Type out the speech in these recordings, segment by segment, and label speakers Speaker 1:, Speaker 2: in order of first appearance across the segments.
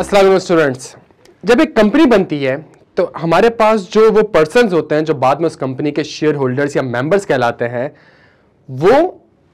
Speaker 1: Aslam students जब एक company बनती है तो हमारे पास जो वो पर्सन होते हैं जो बाद में उस कंपनी के शेयर होल्डर्स या मेंबर्स कहलाते हैं वो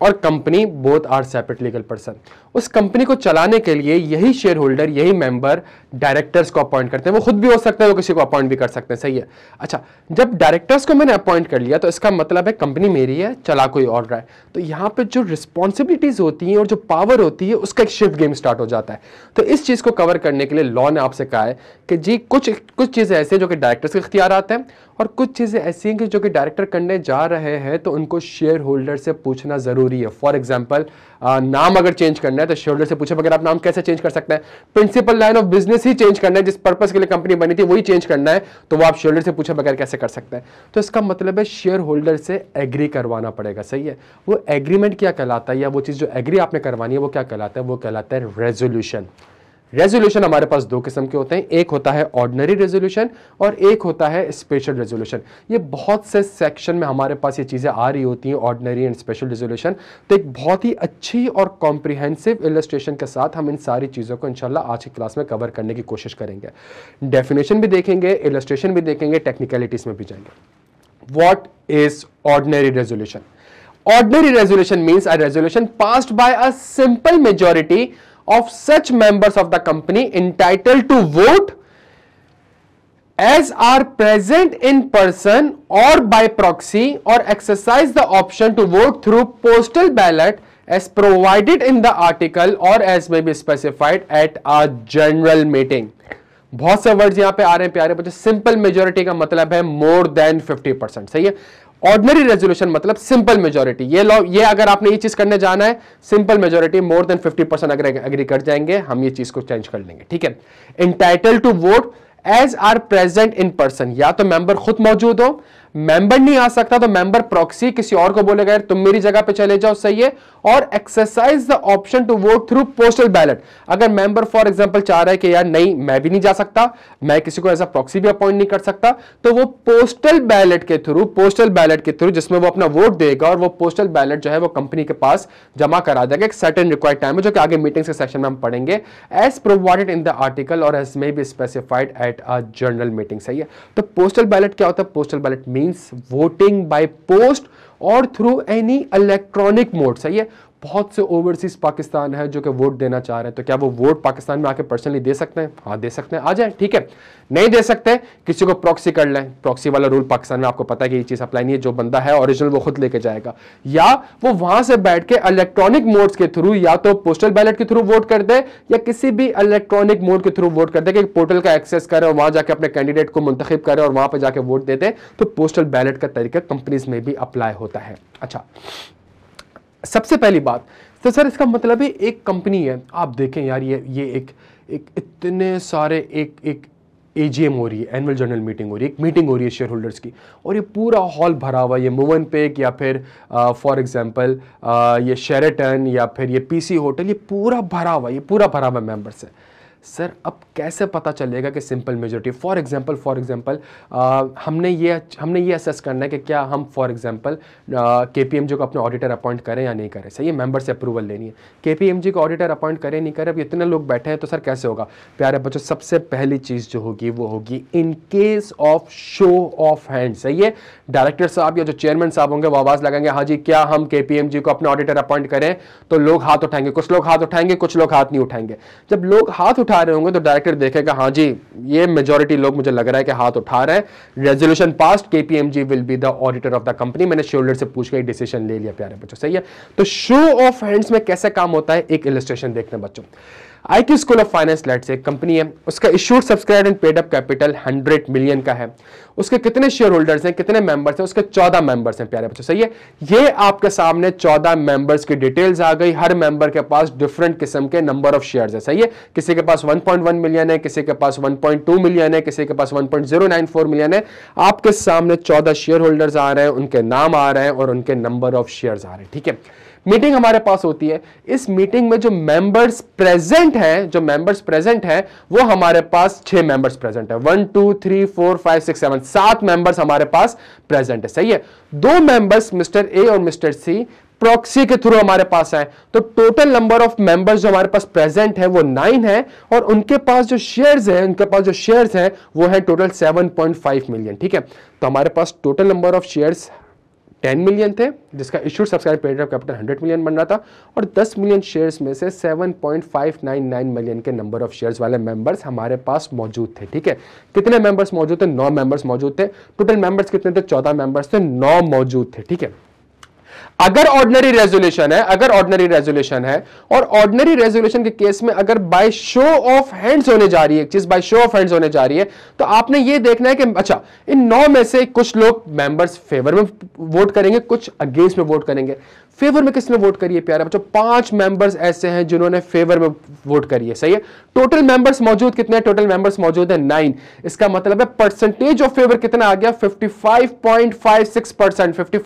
Speaker 1: और company both are separate legal person उस कंपनी को चलाने के लिए यही शेयर होल्डर यही मेंबर डायरेक्टर्स को अपॉइंट करते हैं वो खुद भी हो सकता है वो किसी को अपॉइंट भी कर सकते हैं सही है अच्छा जब डायरेक्टर्स को मैंने अपॉइंट कर लिया तो इसका मतलब है कंपनी मेरी है चला कोई और रहा है तो यहाँ पर जो रिस्पॉन्सिबिलिटीज होती हैं और जो पावर होती है उसका एक शिफ्ट गेम स्टार्ट हो जाता है तो इस चीज़ को कवर करने के लिए लॉ ने आपसे कहा है कि जी कुछ कुछ चीज़ें ऐसी हैं जो कि डायरेक्टर्स के इख्तियार आते हैं और कुछ चीज़ें ऐसी हैं कि जो कि डायरेक्टर करने जा रहे हैं तो उनको शेयर होल्डर से पूछना ज़रूरी है फॉर एग्जाम्पल नाम अगर चेंज करना है तो शेयर से पूछे बगैर आप नाम कैसे चेंज कर सकते हैं प्रिंसिपल लाइन ऑफ बिजनेस ही चेंज करना है जिस पर्पज के लिए कंपनी बनी थी वही चेंज करना है तो वो आप शेयर से पूछे बगैर कैसे कर सकते हैं तो इसका मतलब है शेयर होल्डर से एग्री करवाना पड़ेगा सही है वो एग्रीमेंट क्या कहलाता है या वो चीज़ जो एग्री आपने करवानी है वो क्या कहलाता है वो कहलाता है रेजोल्यूशन रेजोल्यूशन हमारे पास दो किस्म के होते हैं एक होता है ऑर्डनरी रेजोल्यूशन और एक होता है स्पेशल रेजोल्यूशन ये बहुत से सेक्शन में हमारे पास ये चीज़ें आ रही होती हैं ऑर्डनरी एंड स्पेशल रेजोल्यूशन तो एक बहुत ही अच्छी और कॉम्प्रिहेंसिव इलस्ट्रेशन के साथ हम इन सारी चीज़ों को इनशाला आज की क्लास में कवर करने की कोशिश करेंगे डेफिनेशन भी देखेंगे इलस्ट्रेशन भी देखेंगे टेक्निकलिटीज़ में भी जाएंगे what is ordinary resolution ordinary resolution means a resolution passed by a simple majority of such members of the company entitled to vote as are present in person or by proxy or exercise the option to vote through postal ballot as provided in the article or as may be specified at a general meeting बहुत से word यहां पे आ रहे हैं प्यारे बच्चे simple majority का मतलब है मोर देन 50 परसेंट सही है ऑर्डनरी रेजोल्यूशन मतलब सिंपल मेजोरिटी ये लॉ ये अगर आपने ये चीज करने जाना है simple majority more than 50 percent अगर एग्री कर जाएंगे हम ये चीज को चेंज कर लेंगे ठीक है entitled to vote as are present in person या तो मेंबर खुद मौजूद हो मेंबर नहीं आ सकता तो मेंबर प्रॉक्सी किसी और को बोलेगा यार तुम मेरी जगह पे चले जाओ सही है और exercise the option to vote through postal ballot अगर मेंबर फॉर एग्जांपल चाह रहा है कि यार नहीं मैं भी नहीं जा सकता मैं किसी को ऐसा प्रॉक्सी भी अपॉइंट नहीं कर सकता तो वो पोस्टल बैलेट के थ्रू पोस्टल बैलेट के थ्रू जिसमें वो अपना वोट देगा और वो पोस्टल बैलेट जो है वो कंपनी के पास जमा करा देगा एक सर्टन रिक्वायर्ड टाइम है जो कि आगे मीटिंग के सेक्शन में हम पढ़ेंगे as provided in the article or as may be specified at a general meeting सही है तो पोस्टल बैलेट क्या होता है postal ballot mean means voting by post or through any electronic mode सही है बहुत से ओवरसीज पाकिस्तान है जो कि वोट देना चाह रहे हैं तो क्या वो वोट पाकिस्तान में आके पर्सनली दे सकते हैं हाँ दे सकते हैं आ जाए ठीक है नहीं दे सकते किसी को प्रॉक्सी कर लें प्रॉक्सी वाला रूल पाकिस्तान में आपको पता है कि ये चीज़ अप्लाई नहीं है जो बंदा है ओरिजिनल वो खुद लेके जाएगा या वो वहां से बैठ के इलेक्ट्रॉनिक मोड के थ्रू या तो पोस्टल बैलेट के थ्रू वोट कर दे या किसी भी इलेक्ट्रॉनिक मोड के थ्रू वोट कर दे कि पोर्टल का एक्सेस करें और वहां जाके अपने कैंडिडेट को मुंतखब करें और वहां पर जाके वोट देते तो पोस्टल बैलेट का तरीका कंपनीज में भी अप्लाई होता है अच्छा सबसे पहली बात तो सर इसका मतलब है एक कंपनी है आप देखें यार ये ये एक एक इतने सारे एक एक एजीएम हो रही है एनुअल जनरल मीटिंग हो रही है एक मीटिंग हो रही है शेयर होल्डर्स की और ये पूरा हॉल भरा हुआ ये मोवन पेक या फिर फॉर एग्जांपल ये शेरेटन या फिर ये पीसी होटल ये पूरा भरा हुआ ये पूरा भरा हुआ मेम्बर्स है सर अब कैसे पता चलेगा कि simple majority for example for example हमने ये हमने ये असेस करना है कि क्या हम for example K P M G को अपने ऑडिटर अपॉइंट करें या नहीं करें सही है मेंबर से अप्रूवल लेनी है के पी एम जी को ऑडिटर अपॉइंट करें नहीं करें अब इतने लोग बैठे हैं तो सर कैसे होगा प्यारे बच्चों सबसे पहली चीज़ जो होगी वो होगी in case of show of hand सही है डायरेक्टर साहब या जो चेयरमैन साहब होंगे वो आवाज़ लगाएंगे हाँ जी क्या हम के पी एम जी को अपने ऑडिटर अपॉइंट करें तो लोग हाथ उठाएंगे कुछ लोग हाथ उठाएंगे कुछ लोग हाथ नहीं उठाएंगे जब लोग हाथ उठा उठा रहे होंगे तो डायरेक्टर देखेगा हाँ जी ये मेजोरिटी लोग मुझे लग रहा है कि हाथ उठा रहे हैं resolution passed KPMG will be the auditor of the company मैंने शोल्डर से पूछ के डिसीजन ले लिया प्यारे बच्चों सही है तो शो ऑफ हैंड्स में कैसे काम होता है एक इलिस्ट्रेशन देखने बच्चों IT school of finance light से कंपनी है उसका issued subscribe and paid up capital 100 million का है उसके कितने शेयर होल्डर्स हैं कितने मेंबर्स हैं उसके 14 मेंबर्स हैं प्यारे बच्चों सही है ये आपके सामने 14 मेंबर्स की डिटेल्स आ गई हर मेंबर के पास डिफरेंट किस्म के नंबर ऑफ शेयर है सही है किसी के पास वन मिलियन है किसी के पास 1.2 मिलियन है किसी के पास 1.094 मिलियन है आपके सामने चौदह शेयर होल्डर्स आ रहे हैं उनके नाम आ रहे हैं और उनके नंबर ऑफ शेयर आ रहे हैं ठीक है मीटिंग हमारे पास होती है इस मीटिंग में जो मेंबर्स प्रेजेंट हैं जो मेंबर्स प्रेजेंट हैं वो हमारे पास छह मेंबर्स प्रेजेंट है one two three four five six seven सात मेंबर्स हमारे पास प्रेजेंट है सही है दो मेंबर्स मिस्टर ए और मिस्टर सी प्रॉक्सी के थ्रू हमारे पास आए तो टोटल नंबर ऑफ मेंबर्स जो हमारे पास प्रेजेंट है वो नाइन है और उनके पास जो शेयर्स है उनके पास जो शेयर्स हैं वो है total seven point five million ठीक है तो हमारे पास total number of shares 10 million थे जिसका issued subscribe paid up capital 100 million बन रहा था और 10 मिलियन शेयर्स में से 7.599 मिलियन के नंबर ऑफ शेयर्स वाले मेंबर्स हमारे पास मौजूद थे ठीक है कितने मेंबर्स मौजूद थे नौ मेंबर्स मौजूद थे टोटल मेंबर्स कितने थे चौदह मेंबर्स थे नौ मौजूद थे ठीक है अगर ऑर्डनरी रेजोल्यूशन है अगर ऑर्डनरी रेजोल्यूशन है और ऑर्डनरी रेजोल्यूशन के केस में अगर बाय शो ऑफ हैंड्स होने जा रही है एक चीज बाय शो ऑफ हैंड्स होने जा रही है तो आपने ये देखना है कि अच्छा इन नौ में से कुछ लोग मेंबर्स फेवर में वोट करेंगे कुछ अगेंस्ट में वोट करेंगे फेवर में किसने वोट करिए प्यारे बच्चों पांच मेंबर्स ऐसे हैं जिन्होंने फेवर में वोट करिए सही है टोटल मेंबर्स मौजूद कितने टोटल मेंबर्स मौजूद है नाइन इसका मतलब है परसेंटेज ऑफ फेवर कितना आ गया 55.56 परसेंट फिफ्टी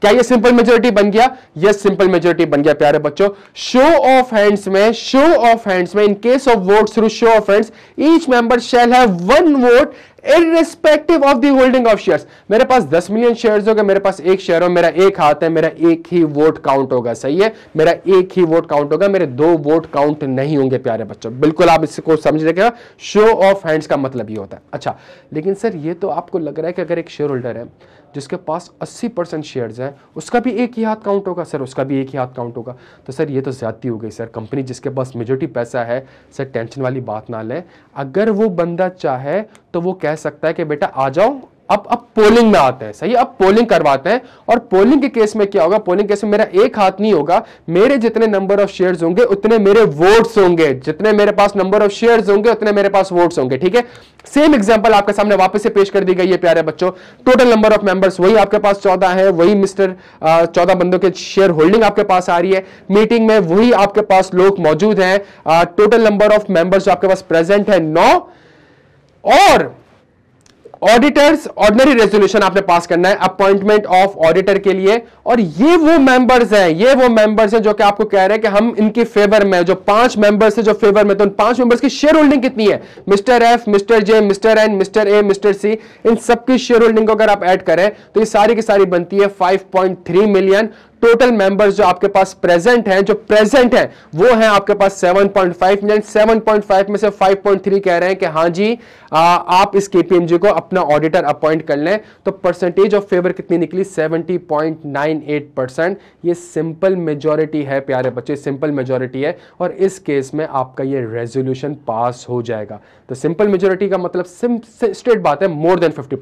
Speaker 1: क्या ये सिंपल मेजोरिटी बन गया ये सिंपल मेजोरिटी बन गया प्यारे बच्चों शो ऑफ हैंड्स में शो ऑफ हैंड्स में in case of vote through show of hands each member shall have one vote irrespective of the holding of shares मेरे पास 10 मिलियन शेयर्स हो गए मेरे पास एक शेयर हो मेरा एक हाथ है मेरा एक ही वोट काउंट होगा सही है मेरा एक ही वोट काउंट होगा मेरे दो वोट काउंट नहीं होंगे प्यारे बच्चों बिल्कुल आप इसको समझ रखेगा शो ऑफ हैंड्स का मतलब ये होता है अच्छा लेकिन सर ये तो आपको लग रहा है कि अगर एक शेयर होल्डर है जिसके पास 80 परसेंट शेयर्स हैं उसका भी एक ही हाथ काउंट होगा सर उसका भी एक ही हाथ काउंट होगा तो सर ये तो ज्यादा हो गई सर कंपनी जिसके पास मेजोरिटी पैसा है सर टेंशन वाली बात ना लें अगर वो बंदा चाहे तो वो कह सकता है कि बेटा आ जाओ अब अब पोलिंग में आते हैं सही अब पोलिंग करवाते हैं और पोलिंग के केस में क्या होगा पोलिंग केस में मेरा एक हाथ नहीं होगा मेरे जितने नंबर ऑफ शेयर्स होंगे उतने मेरे वोट्स होंगे जितने मेरे पास नंबर ऑफ शेयर्स होंगे उतने मेरे पास वोट्स होंगे ठीक है सेम एग्जांपल आपके सामने वापस से पेश कर दी गई है प्यारे बच्चों टोटल नंबर ऑफ मेंबर्स वही आपके पास चौदह है वही मिस्टर चौदह बंदों के शेयर होल्डिंग आपके पास आ रही है मीटिंग में वही आपके पास लोग मौजूद हैं टोटल नंबर ऑफ मेंबर्स आपके पास प्रेजेंट है नौ और ऑडिटर्स ऑर्डनरी रेजोल्यूशन आपने पास करना है अपॉइंटमेंट ऑफ ऑडिटर के लिए और ये वो मेंबर्स हैं ये वो मेंबर्स हैं जो कि आपको कह रहे हैं कि हम इनके फेवर में जो पांच मेंबर्स हैं जो फेवर में तो उन पांच मेंबर्स की शेयर होल्डिंग कितनी है mister F mister J mister N mister A mister C इन सबकी शेयर होल्डिंग को अगर आप एड करें तो ये सारी की सारी बनती है फाइव मिलियन टोटल मेंबर्स जो आपके पास प्रेजेंट हैं जो प्रेजेंट हैं वो हैं आपके पास 7.5 मिलियन 7.5 में से 5.3 कह रहे हैं कि हाँ जी आ, आप इस केपीएमजी को अपना ऑडिटर अपॉइंट कर लें तो परसेंटेज ऑफ फेवर कितनी निकली 70.98 परसेंट ये सिंपल मेजोरिटी है प्यारे बच्चे सिंपल मेजोरिटी है और इस केस में आपका ये रेजोल्यूशन पास हो जाएगा तो सिंपल मेजोरिटी का मतलब स्ट्रेट बात है मोर देन फिफ्टी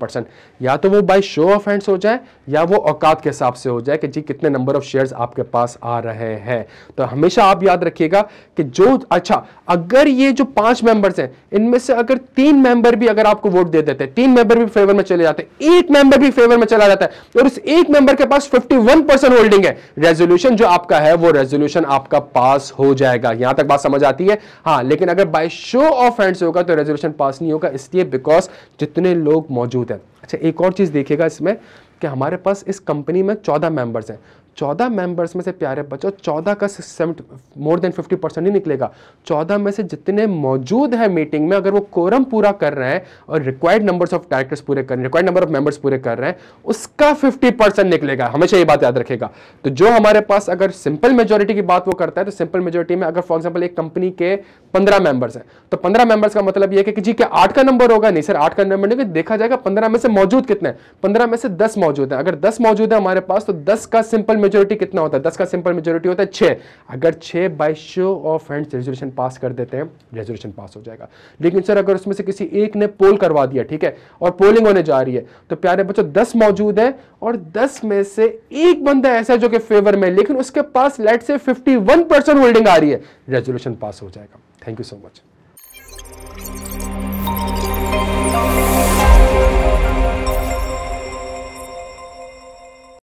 Speaker 1: या तो वो बाई शो ऑफ हैंड्स हो जाए या वो औकात के हिसाब से हो जाए कि जी कितने नंबर नंबर ऑफ शेयर्स आपके पास आ रहे हैं तो हमेशा आप याद रखिएगा कि जो अच्छा अगर ये जो पांच मेंबर्स हैं इनमें से अगर तीन मेंबर भी अगर आपको वोट दे देते हैं तीन मेंबर भी फेवर में चले जाते हैं एक मेंबर भी फेवर में चला जाता है और उस एक मेंबर के पास फिफ्टी होल्डिंग है रेजोल्यूशन जो आपका है वो रेजोल्यूशन आपका पास हो जाएगा यहां तक बात समझ आती है हाँ लेकिन अगर बाय शो ऑफ हैंड्स होगा तो रेजोल्यूशन पास नहीं होगा इसलिए बिकॉज जितने लोग मौजूद हैं अच्छा एक और चीज देखिएगा इसमें कि हमारे पास इस कंपनी में चौदह मेंबर्स हैं चौदह मेंबर्स में से प्यारे बच्चों चौदह का seventy more than fifty percent ही निकलेगा चौदह में से जितने मौजूद है मीटिंग में अगर वो कोरम पूरा कर रहे हैं और रिक्वायर्ड नंबर्स ऑफ डायरेक्टर्स पूरे कर रहे हैं रिक्वायर्ड नंबर ऑफ मेंबर्स पूरे कर रहे हैं उसका फिफ्टी परसेंट निकलेगा हमेशा ये बात याद रखेगा तो जो हमारे पास अगर सिंपल मेजोरिटी की बात वो करता है तो सिंपल मेजोरिटी में अगर फॉर एग्जाम्पल एक कंपनी के पंद्रह मेंबर्स हैं तो पंद्रह मेंबर्स का मतलब यह है कि जी क्या आठ का नंबर होगा नहीं सर आठ का नंबर नहीं देखा जाएगा पंद्रह में से मौजूद कितने पंद्रह में से दस मौजूद है अगर दस मौजूद है हमारे पास तो दस का सिंपल मेजोरिटी कितना होता है दस का सिंपल मेजोरिटी होता है छः अगर छः by show of hands resolution pass कर देते हैं रेजोल्यूशन पास हो जाएगा लेकिन सर अगर उसमें से किसी एक ने पोल करवा दिया ठीक है और पोलिंग होने जा रही है तो प्यारे बच्चों दस मौजूद है और दस में से एक बंदा ऐसा है जो कि फेवर में लेकिन उसके पास लेट से फिफ्टी होल्डिंग आ रही है रेजोल्यूशन पास हो जाएगा थैंक यू सो मच